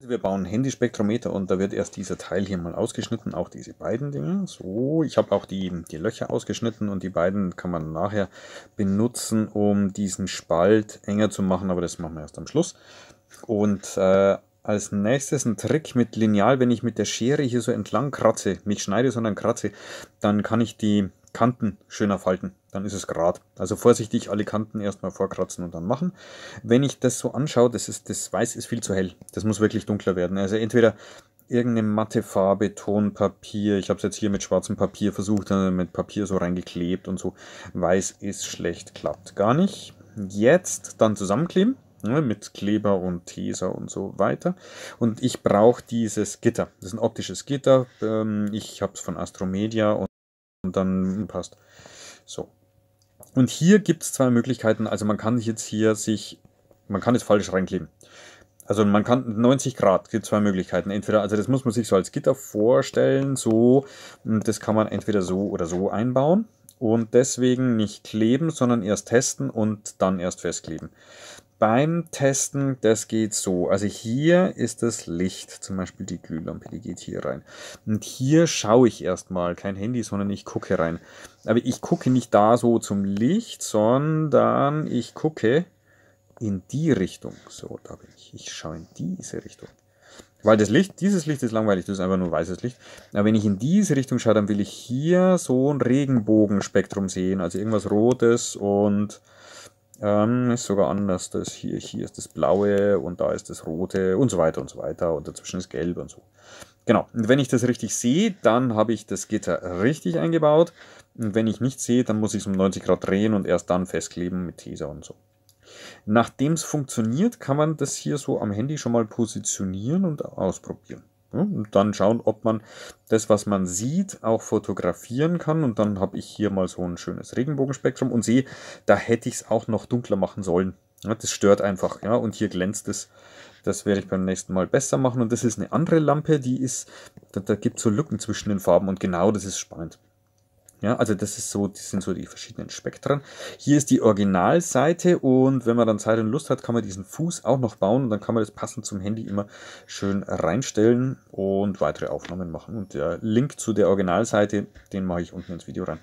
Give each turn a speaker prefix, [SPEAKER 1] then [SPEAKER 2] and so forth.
[SPEAKER 1] Also wir bauen Handyspektrometer und da wird erst dieser Teil hier mal ausgeschnitten, auch diese beiden Dinge. So, ich habe auch die, die Löcher ausgeschnitten und die beiden kann man nachher benutzen, um diesen Spalt enger zu machen, aber das machen wir erst am Schluss. Und äh, als nächstes ein Trick mit Lineal, wenn ich mit der Schere hier so entlang kratze, nicht schneide, sondern kratze, dann kann ich die Kanten schöner falten, dann ist es gerade. Also vorsichtig alle Kanten erstmal vorkratzen und dann machen. Wenn ich das so anschaue, das, ist, das Weiß ist viel zu hell. Das muss wirklich dunkler werden. Also entweder irgendeine matte Farbe, Tonpapier. Ich habe es jetzt hier mit schwarzem Papier versucht, äh, mit Papier so reingeklebt und so. Weiß ist schlecht, klappt gar nicht. Jetzt dann zusammenkleben ne, mit Kleber und Teser und so weiter. Und ich brauche dieses Gitter. Das ist ein optisches Gitter. Ähm, ich habe es von Astromedia und und dann passt. So. Und hier gibt es zwei Möglichkeiten. Also man kann jetzt hier sich, man kann es falsch reinkleben. Also man kann 90 Grad, gibt zwei Möglichkeiten. Entweder, also das muss man sich so als Gitter vorstellen, so, das kann man entweder so oder so einbauen und deswegen nicht kleben, sondern erst testen und dann erst festkleben. Beim Testen, das geht so. Also hier ist das Licht, zum Beispiel die Glühlampe, die geht hier rein. Und hier schaue ich erstmal, kein Handy, sondern ich gucke rein. Aber ich gucke nicht da so zum Licht, sondern ich gucke in die Richtung. So, da bin ich. Ich schaue in diese Richtung. Weil das Licht, dieses Licht ist langweilig, das ist einfach nur weißes Licht. Aber wenn ich in diese Richtung schaue, dann will ich hier so ein Regenbogenspektrum sehen. Also irgendwas Rotes und ähm, ist sogar anders. Das hier, hier ist das Blaue und da ist das Rote und so weiter und so weiter. Und dazwischen ist Gelb und so. Genau. Und wenn ich das richtig sehe, dann habe ich das Gitter richtig eingebaut. Und wenn ich nicht sehe, dann muss ich es um 90 Grad drehen und erst dann festkleben mit Teser und so. Nachdem es funktioniert, kann man das hier so am Handy schon mal positionieren und ausprobieren. Und ne? dann schauen, ob man das, was man sieht, auch fotografieren kann. Und dann habe ich hier mal so ein schönes Regenbogenspektrum und sehe, da hätte ich es auch noch dunkler machen sollen. Das stört einfach. Ja, und hier glänzt es. Das werde ich beim nächsten Mal besser machen. Und das ist eine andere Lampe, die ist, da, da gibt es so Lücken zwischen den Farben. Und genau das ist spannend. Ja, also das ist so, das sind so die verschiedenen Spektren. Hier ist die Originalseite und wenn man dann Zeit und Lust hat, kann man diesen Fuß auch noch bauen und dann kann man das passend zum Handy immer schön reinstellen und weitere Aufnahmen machen. Und der Link zu der Originalseite, den mache ich unten ins Video rein.